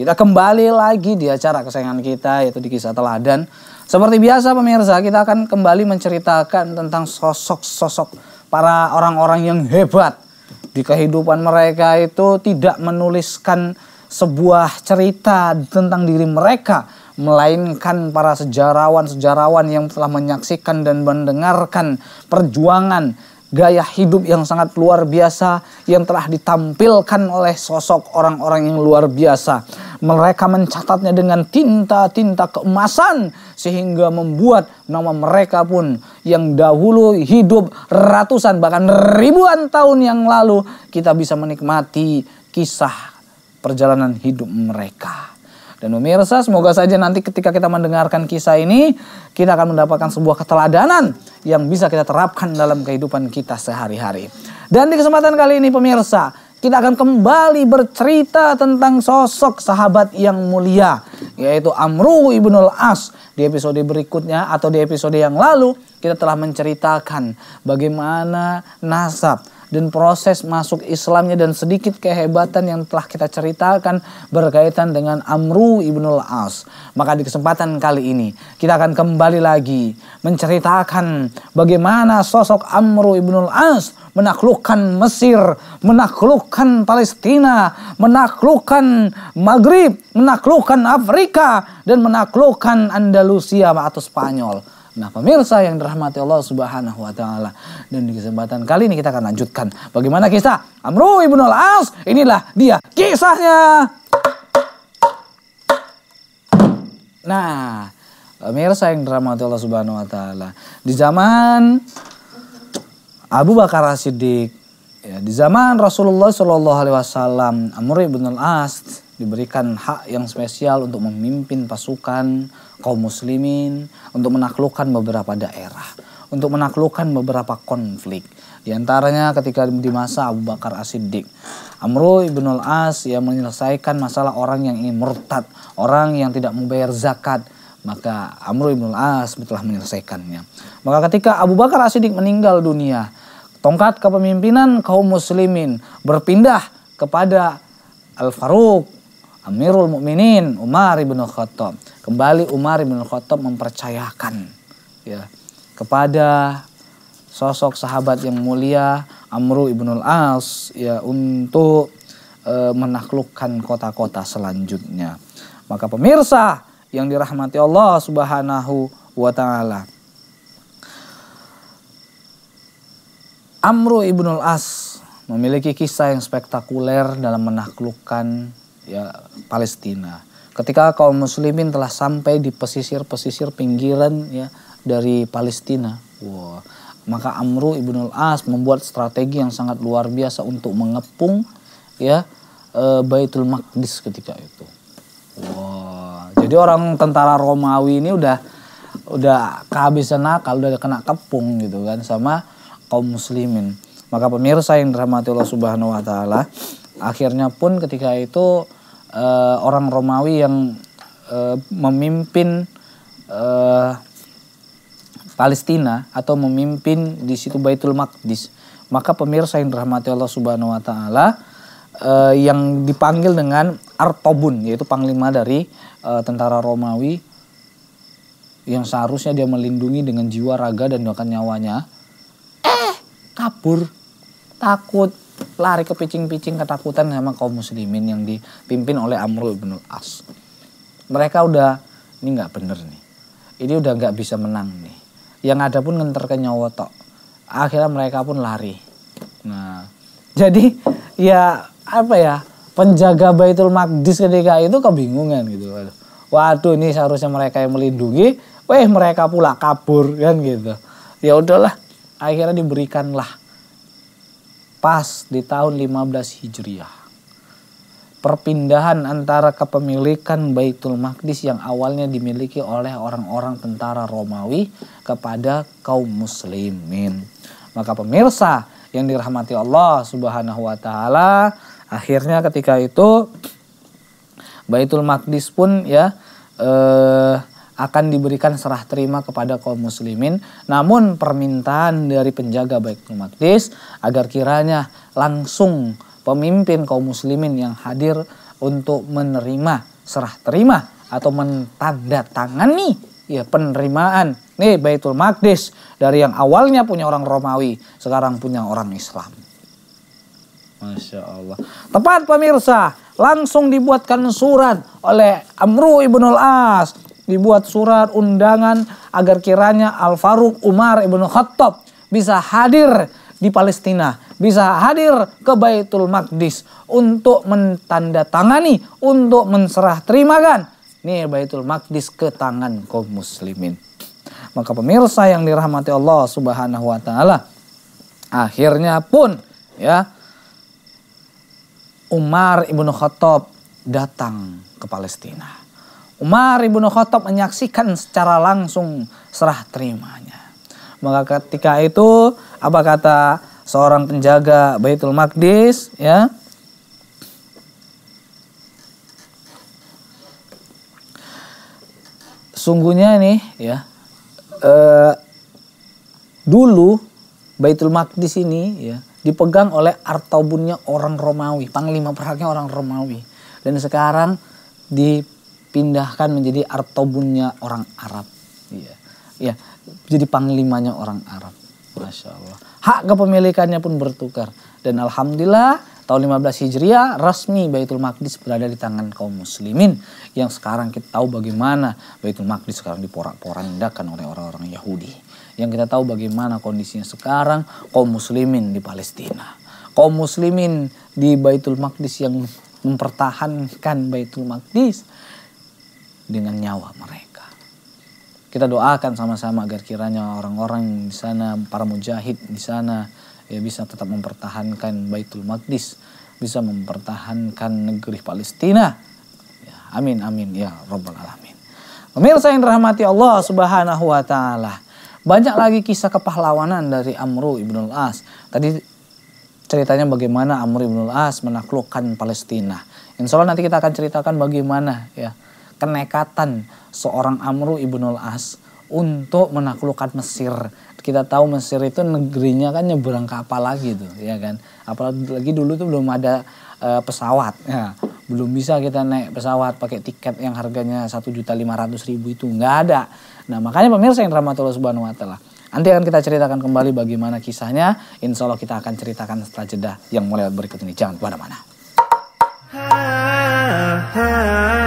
Kita kembali lagi di acara kesayangan kita yaitu di kisah teladan. Seperti biasa pemirsa kita akan kembali menceritakan tentang sosok-sosok para orang-orang yang hebat. Di kehidupan mereka itu tidak menuliskan sebuah cerita tentang diri mereka. Melainkan para sejarawan-sejarawan yang telah menyaksikan dan mendengarkan perjuangan gaya hidup yang sangat luar biasa yang telah ditampilkan oleh sosok orang-orang yang luar biasa. Mereka mencatatnya dengan tinta-tinta keemasan sehingga membuat nama mereka pun yang dahulu hidup ratusan bahkan ribuan tahun yang lalu kita bisa menikmati kisah perjalanan hidup mereka. Dan pemirsa, semoga saja nanti ketika kita mendengarkan kisah ini, kita akan mendapatkan sebuah keteladanan yang bisa kita terapkan dalam kehidupan kita sehari-hari. Dan di kesempatan kali ini pemirsa, kita akan kembali bercerita tentang sosok sahabat yang mulia, yaitu Amru ibnul As. Di episode berikutnya atau di episode yang lalu, kita telah menceritakan bagaimana nasab dan proses masuk Islamnya dan sedikit kehebatan yang telah kita ceritakan berkaitan dengan Amru Ibnul As. Maka di kesempatan kali ini kita akan kembali lagi menceritakan bagaimana sosok Amru Ibnul As menaklukkan Mesir, menaklukkan Palestina, menaklukkan Maghrib, menaklukkan Afrika dan menaklukkan Andalusia atau Spanyol. Nah pemirsa yang dirahmati Allah subhanahu wa ta'ala. Dan di kesempatan kali ini kita akan lanjutkan. Bagaimana kisah Amru ibn al-As. Inilah dia kisahnya. Nah pemirsa yang dirahmati Allah subhanahu wa ta'ala. Di zaman Abu Bakar siddiq Ya, di zaman Rasulullah Shallallahu Alaihi Wasallam, Amr ibn al-As diberikan hak yang spesial untuk memimpin pasukan kaum muslimin untuk menaklukkan beberapa daerah, untuk menaklukkan beberapa konflik. Di antaranya ketika di masa Abu Bakar As-Siddiq, Amr ibn as yang menyelesaikan masalah orang yang ingin murtad, orang yang tidak membayar zakat, maka Amru ibnul as telah menyelesaikannya. Maka ketika Abu Bakar As-Siddiq meninggal dunia, tongkat kepemimpinan kaum muslimin berpindah kepada Al-Faruq Amirul Mukminin Umar ibn Khattab. Kembali Umar ibn Khattab mempercayakan ya kepada sosok sahabat yang mulia Amru ibnul As ya untuk e, menaklukkan kota-kota selanjutnya. Maka pemirsa yang dirahmati Allah Subhanahu wa taala. Amru ibnul As memiliki kisah yang spektakuler dalam menaklukkan ya Palestina. Ketika kaum muslimin telah sampai di pesisir-pesisir pinggiran ya dari Palestina. Wow. Maka Amru ibnul As membuat strategi yang sangat luar biasa untuk mengepung ya e, Baitul Maqdis ketika itu. Wow. Jadi orang tentara Romawi ini udah udah kehabisan akal udah kena kepung gitu kan sama kaum muslimin. Maka pemirsa yang dirahmati Allah Subhanahu wa taala, akhirnya pun ketika itu uh, orang Romawi yang uh, memimpin uh, Palestina atau memimpin di situ Baitul Maqdis maka pemirsa yang dirahmati Allah Subhanahu wa taala uh, yang dipanggil dengan Artobun yaitu panglima dari uh, tentara Romawi yang seharusnya dia melindungi dengan jiwa raga dan bahkan nyawanya eh kabur takut lari ke picing-picing ketakutan sama kaum muslimin yang dipimpin oleh Amrul bin As. Mereka udah ini nggak bener nih. Ini udah nggak bisa menang nih. Yang ada pun ngenter ke nyawa tok. Akhirnya mereka pun lari. Nah, jadi ya apa ya penjaga Baitul Maqdis ketika itu kebingungan gitu. Waduh, ini seharusnya mereka yang melindungi, weh mereka pula kabur kan gitu. Ya udahlah, akhirnya diberikanlah pas di tahun 15 Hijriah. Perpindahan antara kepemilikan Baitul Maqdis yang awalnya dimiliki oleh orang-orang tentara Romawi kepada kaum muslimin. Maka pemirsa yang dirahmati Allah Subhanahu wa taala, akhirnya ketika itu Baitul Maqdis pun ya eh akan diberikan serah terima kepada kaum muslimin. Namun permintaan dari penjaga Baitul Maqdis agar kiranya langsung pemimpin kaum muslimin yang hadir untuk menerima serah terima atau mentanda nih ya penerimaan nih Baitul Maqdis dari yang awalnya punya orang Romawi sekarang punya orang Islam. Masya Allah. Tepat pemirsa, langsung dibuatkan surat oleh Amru Ibnul As dibuat surat undangan agar kiranya Al Faruq Umar ibnu Khattab bisa hadir di Palestina, bisa hadir ke Baitul Maqdis untuk mentandatangani, untuk menserah terimakan nih Baitul Maqdis ke tangan kaum muslimin. Maka pemirsa yang dirahmati Allah Subhanahu wa taala, akhirnya pun ya Umar ibnu Khattab datang ke Palestina. Umar ibnu Khattab menyaksikan secara langsung serah terimanya. Maka ketika itu apa kata seorang penjaga Baitul Maqdis ya Sungguhnya nih ya eh, dulu Baitul Maqdis ini ya dipegang oleh artabunnya orang Romawi, panglima perangnya orang Romawi. Dan sekarang di dipindahkan menjadi artobunnya orang Arab. Iya. Ya, jadi panglimanya orang Arab. Masya Allah. Hak kepemilikannya pun bertukar. Dan Alhamdulillah tahun 15 Hijriah resmi Baitul Maqdis berada di tangan kaum muslimin. Yang sekarang kita tahu bagaimana Baitul Maqdis sekarang diporak-porandakan oleh orang-orang Yahudi. Yang kita tahu bagaimana kondisinya sekarang kaum muslimin di Palestina. Kaum muslimin di Baitul Maqdis yang mempertahankan Baitul Maqdis dengan nyawa mereka. Kita doakan sama-sama agar kiranya orang-orang di sana, para mujahid di sana, ya bisa tetap mempertahankan Baitul Maqdis, bisa mempertahankan negeri Palestina. Ya, amin, amin, ya Rabbal Alamin. Pemirsa yang dirahmati Allah Subhanahu wa Ta'ala. Banyak lagi kisah kepahlawanan dari Amru Ibnul As. Tadi ceritanya bagaimana Amru Ibnul As menaklukkan Palestina. Insya Allah nanti kita akan ceritakan bagaimana ya kenekatan seorang Amru al As untuk menaklukkan Mesir. Kita tahu Mesir itu negerinya kan nyebrang kapal lagi tuh, ya kan. Apalagi dulu tuh belum ada e, pesawat, ya. belum bisa kita naik pesawat pakai tiket yang harganya satu juta lima ratus ribu itu nggak ada. Nah makanya pemirsa yang Ramadhan subhanahu wa taala. Nanti akan kita ceritakan kembali bagaimana kisahnya. Insya Allah kita akan ceritakan setelah jeda yang mulai berikut ini. Jangan kemana-mana.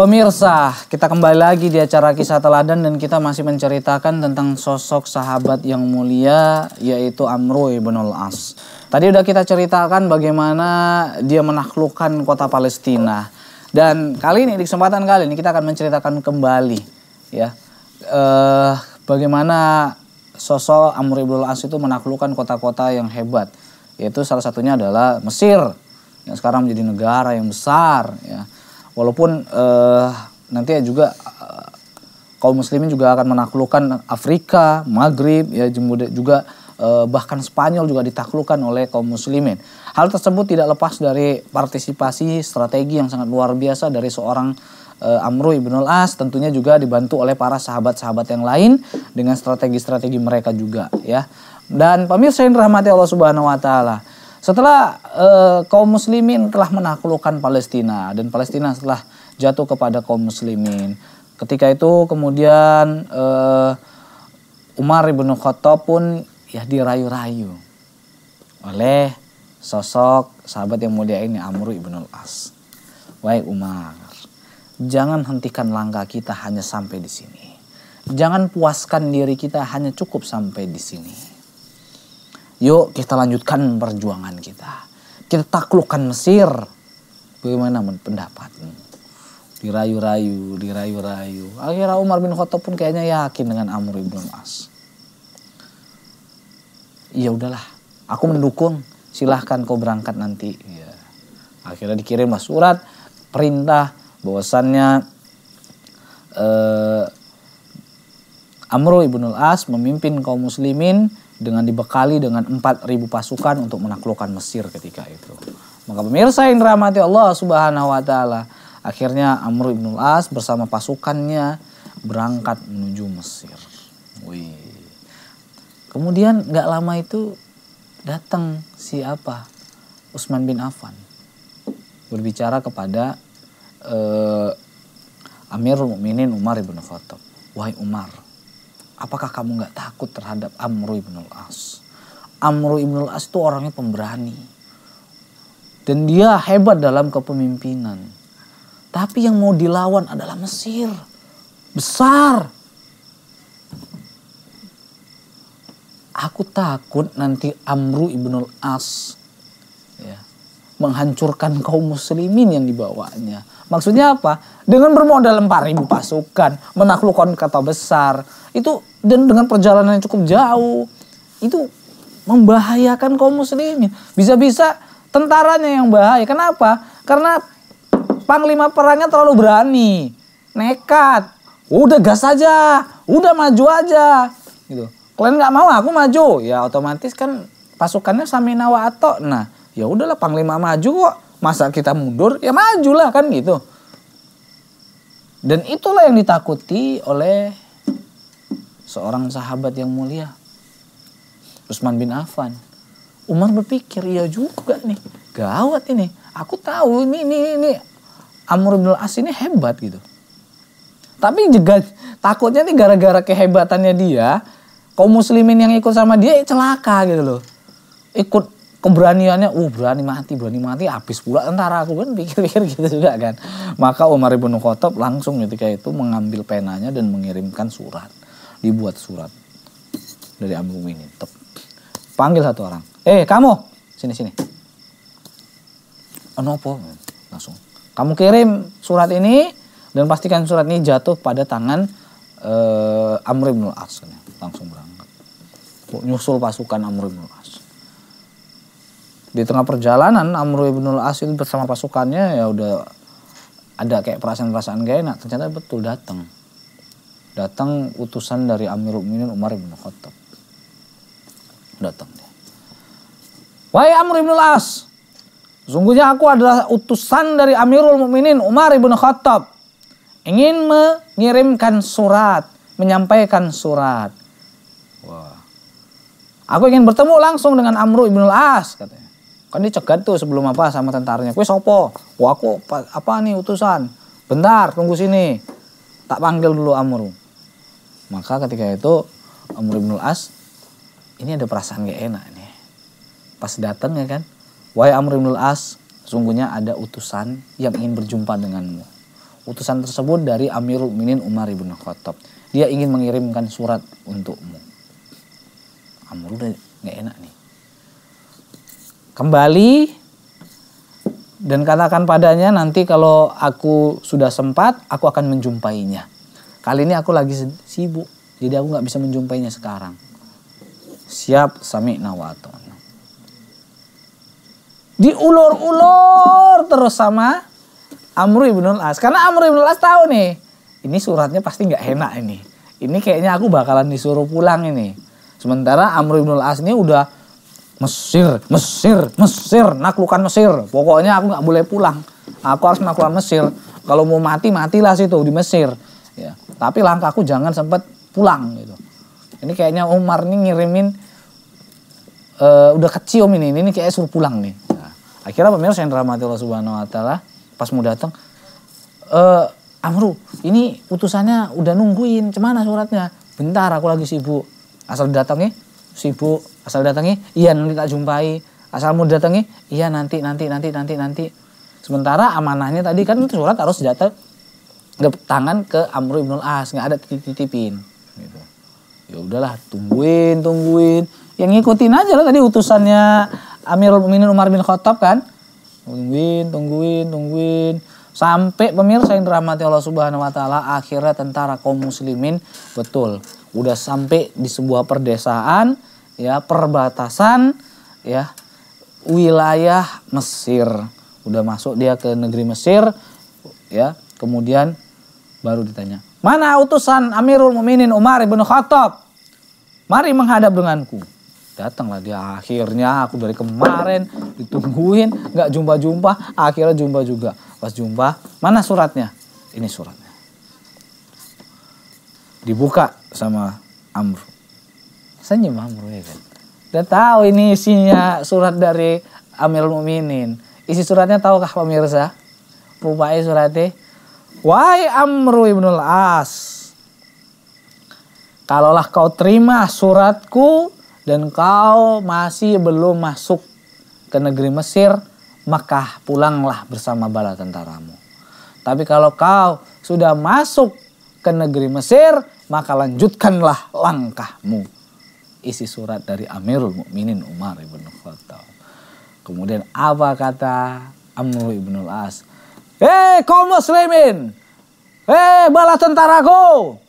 Pemirsa, kita kembali lagi di acara Kisah Teladan dan kita masih menceritakan tentang sosok sahabat yang mulia yaitu Amrul ibn al-As. Tadi udah kita ceritakan bagaimana dia menaklukkan kota Palestina. Dan kali ini di kesempatan kali ini kita akan menceritakan kembali ya eh, bagaimana sosok Amr ibn al-As itu menaklukkan kota-kota yang hebat. Yaitu salah satunya adalah Mesir yang sekarang menjadi negara yang besar ya walaupun uh, nanti juga uh, kaum muslimin juga akan menaklukkan Afrika, Maghrib ya juga uh, bahkan Spanyol juga ditaklukkan oleh kaum muslimin. Hal tersebut tidak lepas dari partisipasi strategi yang sangat luar biasa dari seorang uh, Amru Ibnul As tentunya juga dibantu oleh para sahabat-sahabat yang lain dengan strategi-strategi mereka juga ya. Dan pemirsa yang dirahmati Allah Subhanahu wa taala, setelah eh, kaum muslimin telah menaklukkan Palestina dan Palestina setelah jatuh kepada kaum muslimin. Ketika itu kemudian eh, Umar ibnu Khattab pun ya dirayu-rayu oleh sosok sahabat yang mulia ini Amru Amr al As. Wahai Umar, jangan hentikan langkah kita hanya sampai di sini. Jangan puaskan diri kita hanya cukup sampai di sini Yuk kita lanjutkan perjuangan kita. Kita taklukkan Mesir. Bagaimana pendapatmu? Dirayu-rayu, dirayu-rayu. Akhirnya Umar bin Khattab pun kayaknya yakin dengan Amr bin As. Ya udahlah, aku mendukung. Silahkan kau berangkat nanti. Ya. Akhirnya dikirimlah surat perintah bahwasannya eh, Amr ibnul As memimpin kaum muslimin dengan dibekali dengan 4.000 pasukan untuk menaklukkan Mesir ketika itu. Maka pemirsa yang dirahmati Allah Subhanahu wa taala, akhirnya Amr bin Al-As bersama pasukannya berangkat menuju Mesir. Wih. Kemudian nggak lama itu datang siapa? Utsman bin Affan berbicara kepada uh, Amirul Mukminin Umar bin Khattab. Wahai Umar, Apakah kamu nggak takut terhadap Amru ibnul As? Amru ibnul As itu orangnya pemberani. Dan dia hebat dalam kepemimpinan. Tapi yang mau dilawan adalah Mesir. Besar. Aku takut nanti Amru ibnul As. Ya menghancurkan kaum muslimin yang dibawanya. Maksudnya apa? Dengan bermodal 4000 pasukan, menaklukkan kota besar, itu dan dengan perjalanan yang cukup jauh, itu membahayakan kaum muslimin. Bisa-bisa tentaranya yang bahaya. Kenapa? Karena panglima perangnya terlalu berani, nekat. Udah gas aja, udah maju aja gitu. Kalian nggak mau aku maju, ya otomatis kan pasukannya samina wa Nah, ya udahlah panglima maju kok masa kita mundur ya majulah kan gitu dan itulah yang ditakuti oleh seorang sahabat yang mulia Utsman bin Affan Umar berpikir iya juga nih gawat ini aku tahu ini ini ini Amr bin As ini hebat gitu tapi juga takutnya nih gara-gara kehebatannya dia kaum muslimin yang ikut sama dia ya celaka gitu loh ikut keberaniannya, uh berani mati, berani mati, habis pula tentara aku kan pikir-pikir gitu juga kan. Maka Umar ibn Khattab langsung ketika itu mengambil penanya dan mengirimkan surat, dibuat surat dari Abu ini. Tep. Panggil satu orang, eh kamu sini sini. Anopo langsung. Kamu kirim surat ini dan pastikan surat ini jatuh pada tangan uh, Amr ibn As langsung berangkat. Nyusul pasukan Amr ibn As di tengah perjalanan Amr ibn al-As bersama pasukannya ya udah ada kayak perasaan-perasaan gak enak ternyata betul datang datang utusan dari Amirul Mukminin Umar ibn Khattab datang dia wahai Amr ibn al-As sungguhnya aku adalah utusan dari Amirul Mukminin Umar ibn Khattab ingin mengirimkan surat menyampaikan surat wah aku ingin bertemu langsung dengan Amru ibnul al-As katanya Kan dicegat tuh sebelum apa sama tentaranya. Kue sopo? Wah aku apa, nih utusan? Bentar tunggu sini. Tak panggil dulu Amru. Maka ketika itu Amr bin As ini ada perasaan gak enak nih. Pas datang ya kan. Wahai Amr bin As, sungguhnya ada utusan yang ingin berjumpa denganmu. Utusan tersebut dari Amirul Minin Umar bin Khattab. Dia ingin mengirimkan surat untukmu. Amr udah gak enak nih kembali dan katakan padanya nanti kalau aku sudah sempat aku akan menjumpainya. Kali ini aku lagi sibuk jadi aku nggak bisa menjumpainya sekarang. Siap sami nawato. Diulur-ulur terus sama Amru ibn al-As. Karena Amru ibn al-As tahu nih, ini suratnya pasti nggak enak ini. Ini kayaknya aku bakalan disuruh pulang ini. Sementara Amru ibn al-As ini udah Mesir, Mesir, Mesir, naklukan Mesir. Pokoknya aku nggak boleh pulang. Aku harus naklukan Mesir. Kalau mau mati, matilah situ di Mesir. Ya. Tapi langkahku jangan sempat pulang gitu. Ini kayaknya Umar nih ngirimin uh, udah om ini, ini kayak suruh pulang nih. Nah, akhirnya pemirsa yang dirahmati Allah Subhanahu wa taala pas mau datang eh Amru, ini utusannya udah nungguin, Cemana suratnya? Bentar aku lagi sibuk. Asal datangnya sibuk asal datangi iya nanti tak jumpai asal mau datangi iya nanti nanti nanti nanti nanti sementara amanahnya tadi kan surat harus jatuh ke tangan ke Amru ibnul As nggak ada titipin gitu ya udahlah tungguin tungguin yang ngikutin aja lah tadi utusannya Amirul Mukminin Umar bin Khattab kan tungguin tungguin tungguin sampai pemirsa yang dirahmati Allah Subhanahu wa taala akhirnya tentara kaum muslimin betul udah sampai di sebuah perdesaan ya perbatasan ya wilayah Mesir. Udah masuk dia ke negeri Mesir ya. Kemudian baru ditanya, "Mana utusan Amirul Mukminin Umar bin Khattab? Mari menghadap denganku." Datanglah dia akhirnya aku dari kemarin ditungguin nggak jumpa-jumpa akhirnya jumpa juga pas jumpa mana suratnya ini suratnya dibuka sama Amr Senyum Amru ah, ya kan. Udah tahu ini isinya surat dari Amirul Muminin. Isi suratnya tahukah pemirsa? Rupanya suratnya Wahai Amru ibnul As. Kalaulah kau terima suratku dan kau masih belum masuk ke negeri Mesir, maka pulanglah bersama bala tentaramu. Tapi kalau kau sudah masuk ke negeri Mesir, maka lanjutkanlah langkahmu isi surat dari Amirul Mukminin Umar ibn Khattab. Kemudian apa kata Amr ibn As? Hei eh, kaum muslimin, hei eh, bala tentaraku,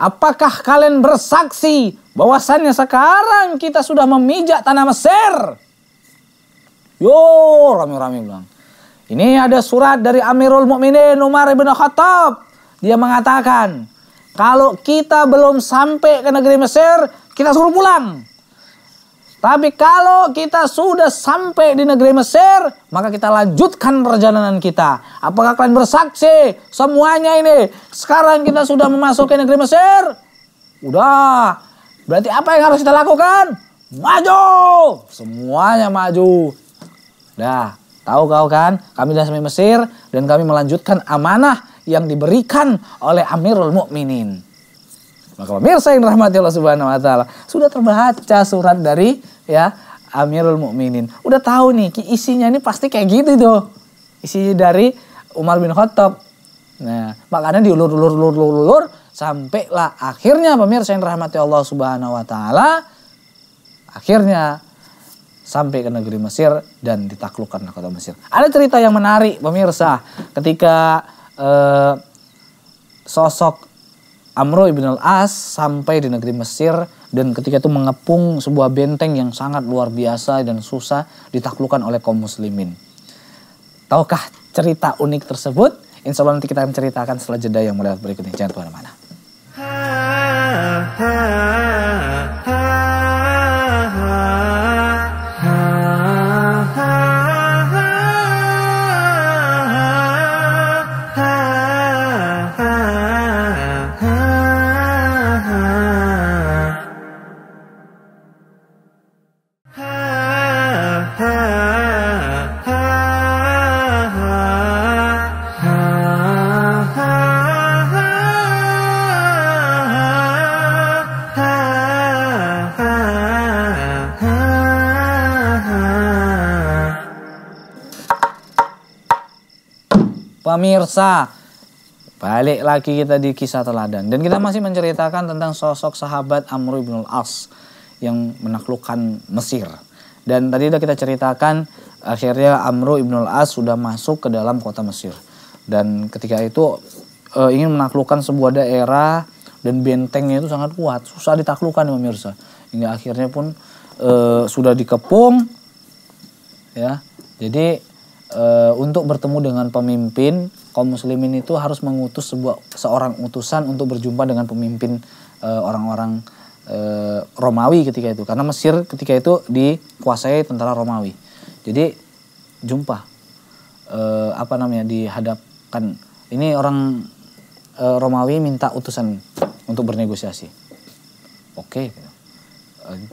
apakah kalian bersaksi bahwasannya sekarang kita sudah memijak tanah Mesir? Yo, rame-rame bilang. Ini ada surat dari Amirul Mukminin Umar ibn Khattab. Dia mengatakan, kalau kita belum sampai ke negeri Mesir, kita suruh pulang. Tapi kalau kita sudah sampai di negeri Mesir, maka kita lanjutkan perjalanan kita. Apakah kalian bersaksi semuanya ini? Sekarang kita sudah memasuki negeri Mesir? Udah. Berarti apa yang harus kita lakukan? Maju! Semuanya maju. Dah, tahu kau kan? Kami sudah sampai Mesir dan kami melanjutkan amanah yang diberikan oleh Amirul Mukminin. Maka pemirsa yang rahmati Allah Subhanahu wa taala, sudah terbaca surat dari ya Amirul Mukminin. Udah tahu nih isinya ini pasti kayak gitu tuh. Isi dari Umar bin Khattab. Nah, makanya diulur-ulur-ulur-ulur sampailah akhirnya pemirsa yang rahmati Allah Subhanahu wa taala akhirnya sampai ke negeri Mesir dan ditaklukkan kota Mesir. Ada cerita yang menarik pemirsa ketika eh, sosok Amro ibn al-As sampai di negeri Mesir dan ketika itu mengepung sebuah benteng yang sangat luar biasa dan susah ditaklukkan oleh kaum muslimin. Tahukah cerita unik tersebut? Insya Allah nanti kita akan ceritakan setelah jeda yang mulai berikutnya. Jangan kemana-mana. pemirsa. Balik lagi kita di kisah teladan dan kita masih menceritakan tentang sosok sahabat Amr bin Al-As yang menaklukkan Mesir. Dan tadi sudah kita ceritakan akhirnya Amr bin Al-As sudah masuk ke dalam kota Mesir. Dan ketika itu e, ingin menaklukkan sebuah daerah dan bentengnya itu sangat kuat, susah ditaklukkan ya pemirsa. Hingga akhirnya pun e, sudah dikepung ya. Jadi uh, untuk bertemu dengan pemimpin kaum muslimin itu harus mengutus sebuah seorang utusan untuk berjumpa dengan pemimpin eh, orang-orang uh, uh, Romawi ketika itu karena Mesir ketika itu dikuasai tentara Romawi jadi jumpa apa namanya dihadapkan ini orang Romawi minta utusan untuk bernegosiasi oke okay.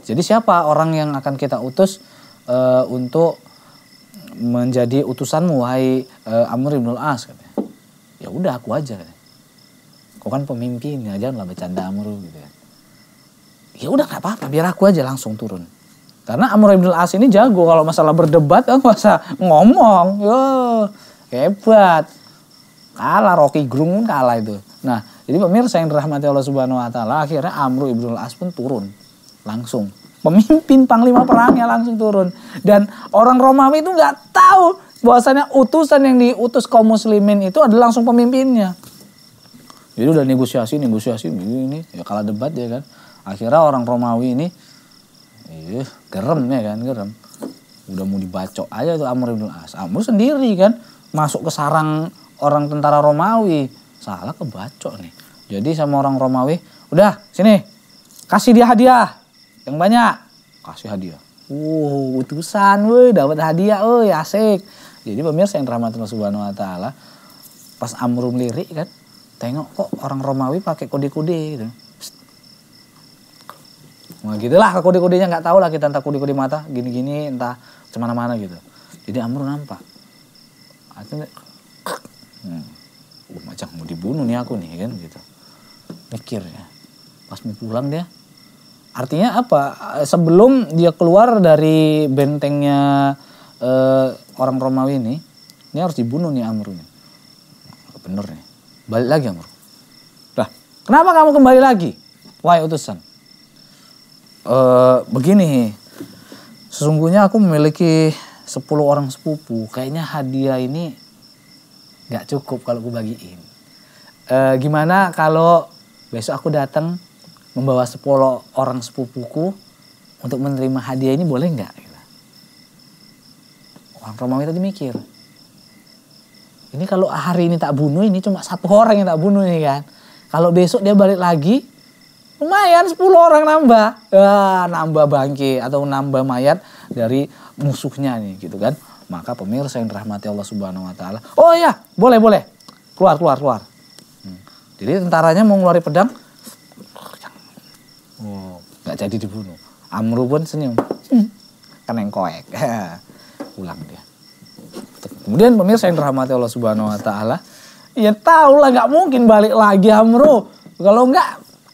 jadi siapa orang yang akan kita utus untuk menjadi utusan wahai uh, Amr ibnul as katanya. Ya udah aku aja katanya. Kau kan pemimpin ya janganlah bercanda Amr gitu kan. Ya udah nggak apa-apa biar aku aja langsung turun. Karena Amr ibnul as ini jago kalau masalah berdebat kan masa ngomong. Yo, hebat. Kalah Rocky Grung kalah itu. Nah, jadi pemirsa yang dirahmati Allah Subhanahu wa taala akhirnya Amr ibnul as pun turun langsung Pemimpin panglima perangnya langsung turun. Dan orang Romawi itu nggak tahu bahwasanya utusan yang diutus kaum muslimin itu adalah langsung pemimpinnya. Jadi udah negosiasi, negosiasi, ini ya kalah debat ya kan. Akhirnya orang Romawi ini Iya, gerem ya kan, gerem. Udah mau dibacok aja tuh Amr bin As. Amr sendiri kan masuk ke sarang orang tentara Romawi. Salah kebacok nih. Jadi sama orang Romawi, udah sini kasih dia hadiah. Yang banyak kasih hadiah. wow utusan, woi dapat hadiah, woi asik. Jadi pemirsa yang rahmat Allah Subhanahu wa taala, pas Amrum lirik kan, tengok kok orang Romawi pakai kode-kode gitu. wah gitulah lah, kode-kodenya nggak tahu lah kita entah kode-kode mata gini-gini entah cemana mana gitu. Jadi Amrum nampak. Akhirnya, hmm, macam mau dibunuh nih aku nih kan gitu. Mikir ya. Pas mau pulang dia, Artinya apa? Eh, sebelum dia keluar dari bentengnya uh, orang Romawi ini, ini harus dibunuh nih Amrun Bener nih. Balik lagi Amrun, lah kenapa kamu kembali lagi? Wahai utusan. uh, begini, sesungguhnya aku memiliki 10 orang sepupu. Kayaknya hadiah ini nggak cukup kalau aku bagiin. uh, gimana kalau besok aku datang membawa sepuluh orang sepupuku untuk menerima hadiah ini boleh nggak? Orang Romawi tadi mikir, ini kalau hari ini tak bunuh ini cuma satu orang yang tak bunuh ini kan. Kalau besok dia balik lagi, lumayan 10 orang nambah. Ah, nambah bangke atau nambah mayat dari musuhnya nih gitu kan. Maka pemirsa yang dirahmati Allah Subhanahu wa taala, oh iya, boleh boleh. Keluar keluar keluar. Hmm. Jadi tentaranya mau ngeluarin pedang, nggak jadi dibunuh. Amru pun senyum. Hmm. Keneng koek. Pulang dia. Kemudian pemirsa yang dirahmati Allah Subhanahu wa taala, ya tahu lah nggak mungkin balik lagi Amru. Kalau nggak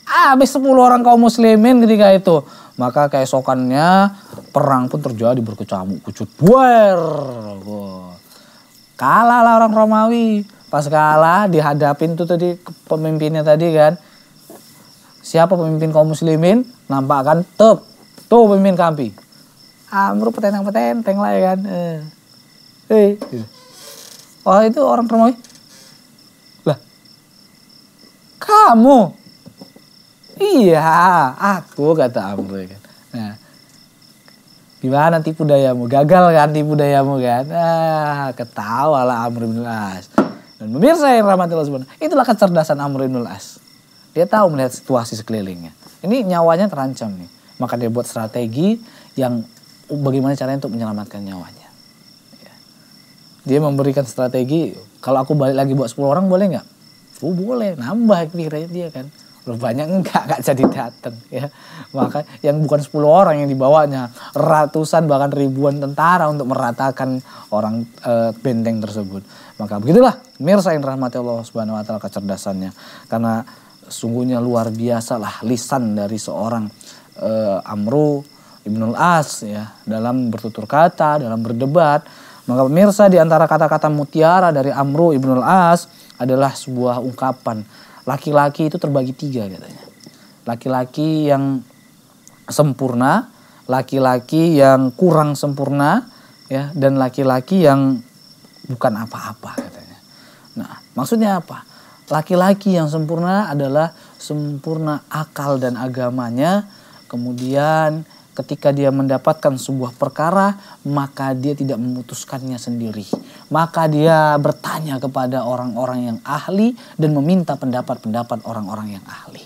habis 10 orang kaum muslimin ketika itu. Maka keesokannya perang pun terjadi berkecamuk kucut buer. Kalah lah orang Romawi. Pas kalah dihadapin tuh tadi pemimpinnya tadi kan Siapa pemimpin kaum muslimin? Nampak kan? Tep. Tuh pemimpin kami Amru ah, petenteng-petenteng lah ya kan. Eh. oh Wah itu orang termoi Lah. Kamu. Iya, aku kata Amru ya kan. Nah, gimana tipu dayamu? Gagal kan tipu dayamu kan? Ah, ketawa lah amru bin As. Dan pemirsa yang rahmati sebenarnya itulah kecerdasan amru bin As. Dia tahu melihat situasi sekelilingnya. Ini nyawanya terancam nih. Maka dia buat strategi yang bagaimana caranya untuk menyelamatkan nyawanya. Ya. Dia memberikan strategi, kalau aku balik lagi buat 10 orang boleh nggak? Oh boleh, nambah pikirannya dia kan. lebih banyak enggak, enggak jadi datang ya. Maka yang bukan 10 orang yang dibawanya, ratusan bahkan ribuan tentara untuk meratakan orang e, benteng tersebut. Maka begitulah mirsa yang rahmati Allah Subhanahu wa taala kecerdasannya. Karena sungguhnya luar biasa lah lisan dari seorang uh, Amru Ibnul As ya dalam bertutur kata, dalam berdebat. Maka pemirsa di antara kata-kata mutiara dari Amru Ibnul As adalah sebuah ungkapan laki-laki itu terbagi tiga katanya. Laki-laki yang sempurna, laki-laki yang kurang sempurna, ya dan laki-laki yang bukan apa-apa katanya. Nah, maksudnya apa? Laki-laki yang sempurna adalah sempurna akal dan agamanya. Kemudian ketika dia mendapatkan sebuah perkara, maka dia tidak memutuskannya sendiri. Maka dia bertanya kepada orang-orang yang ahli dan meminta pendapat-pendapat orang-orang yang ahli.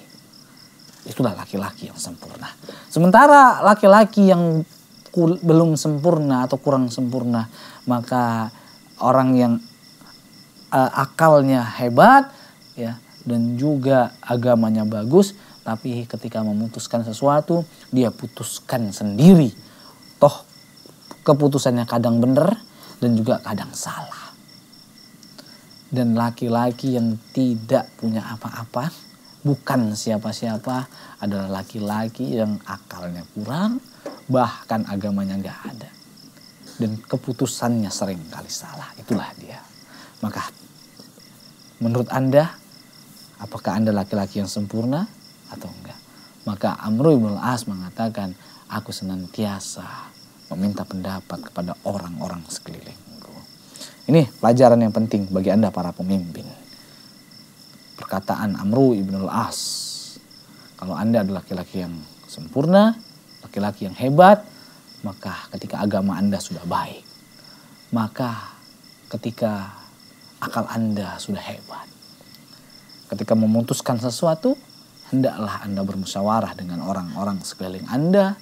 Itulah laki-laki yang sempurna. Sementara laki-laki yang belum sempurna atau kurang sempurna, maka orang yang uh, akalnya hebat ya dan juga agamanya bagus tapi ketika memutuskan sesuatu dia putuskan sendiri toh keputusannya kadang benar dan juga kadang salah dan laki-laki yang tidak punya apa-apa bukan siapa-siapa adalah laki-laki yang akalnya kurang bahkan agamanya nggak ada dan keputusannya sering kali salah itulah dia maka Menurut Anda, apakah Anda laki-laki yang sempurna atau enggak? Maka Amru ibn as mengatakan, aku senantiasa meminta pendapat kepada orang-orang sekelilingku. Ini pelajaran yang penting bagi Anda para pemimpin. Perkataan Amru ibn as Kalau Anda adalah laki-laki yang sempurna, laki-laki yang hebat, maka ketika agama Anda sudah baik, maka ketika akal Anda sudah hebat. Ketika memutuskan sesuatu, hendaklah Anda bermusyawarah dengan orang-orang sekeliling Anda,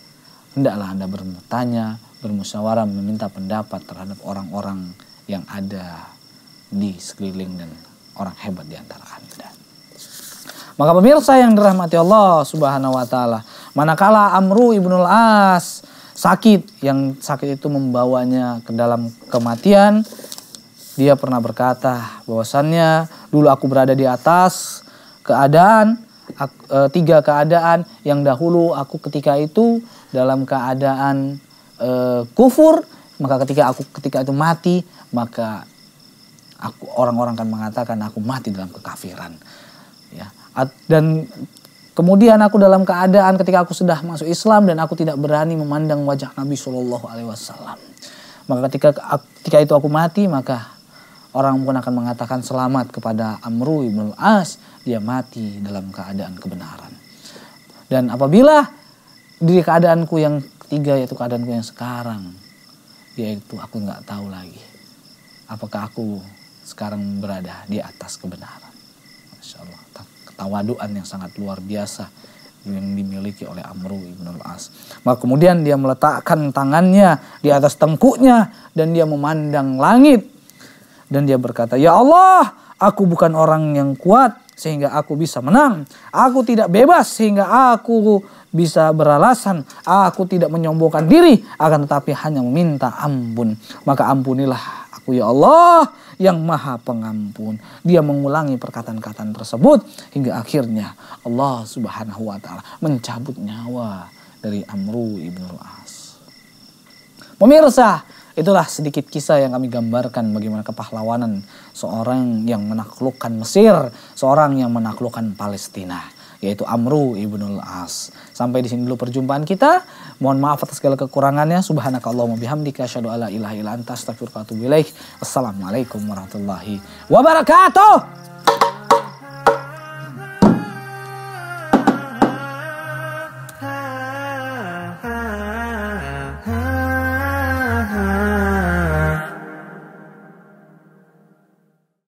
hendaklah Anda bertanya, bermusyawarah, meminta pendapat terhadap orang-orang yang ada di sekeliling dan orang hebat di antara Anda. Maka pemirsa yang dirahmati Allah Subhanahu wa taala, manakala Amru Ibnul As sakit yang sakit itu membawanya ke dalam kematian dia pernah berkata bahwasannya dulu aku berada di atas keadaan aku, e, tiga keadaan yang dahulu aku ketika itu dalam keadaan e, kufur maka ketika aku ketika itu mati maka aku orang-orang akan mengatakan aku mati dalam kekafiran ya dan Kemudian aku dalam keadaan ketika aku sudah masuk Islam dan aku tidak berani memandang wajah Nabi Shallallahu Alaihi Wasallam. Maka ketika ketika itu aku mati maka Orang pun akan mengatakan selamat kepada Amru ibn As, dia mati dalam keadaan kebenaran. Dan apabila di keadaanku yang ketiga yaitu keadaanku yang sekarang, yaitu aku nggak tahu lagi apakah aku sekarang berada di atas kebenaran. Masya Allah, ketawaduan yang sangat luar biasa yang dimiliki oleh Amru ibn al-As. Maka kemudian dia meletakkan tangannya di atas tengkuknya dan dia memandang langit dan dia berkata, Ya Allah, aku bukan orang yang kuat sehingga aku bisa menang. Aku tidak bebas sehingga aku bisa beralasan. Aku tidak menyombongkan diri, akan tetapi hanya meminta ampun. Maka ampunilah aku ya Allah yang maha pengampun. Dia mengulangi perkataan-kataan tersebut hingga akhirnya Allah subhanahu wa ta'ala mencabut nyawa dari Amru ibn As. Pemirsa, Itulah sedikit kisah yang kami gambarkan bagaimana kepahlawanan seorang yang menaklukkan Mesir, seorang yang menaklukkan Palestina yaitu Amru ibnul As. Sampai di sini dulu perjumpaan kita. Mohon maaf atas segala kekurangannya. Subhanakallahumma bihamdika asyhadu alla ilaha illa anta astaghfiruka wa atubu Assalamualaikum warahmatullahi wabarakatuh.